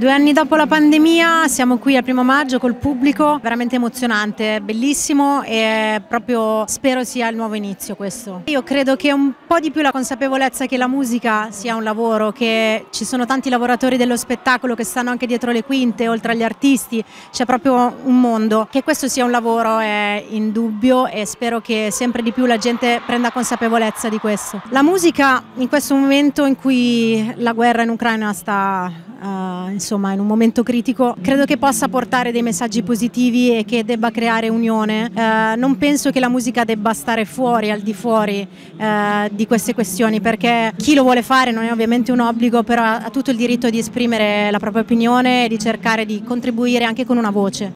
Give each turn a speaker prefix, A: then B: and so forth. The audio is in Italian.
A: Due anni dopo la pandemia siamo qui al primo maggio col pubblico, veramente emozionante, bellissimo e proprio spero sia il nuovo inizio questo. Io credo che un po' di più la consapevolezza che la musica sia un lavoro, che ci sono tanti lavoratori dello spettacolo che stanno anche dietro le quinte, oltre agli artisti, c'è proprio un mondo. Che questo sia un lavoro è indubbio e spero che sempre di più la gente prenda consapevolezza di questo. La musica in questo momento in cui la guerra in Ucraina sta... Uh, insomma in un momento critico credo che possa portare dei messaggi positivi e che debba creare unione. Eh, non penso che la musica debba stare fuori, al di fuori eh, di queste questioni perché chi lo vuole fare non è ovviamente un obbligo, però ha tutto il diritto di esprimere la propria opinione e di cercare di contribuire anche con una voce.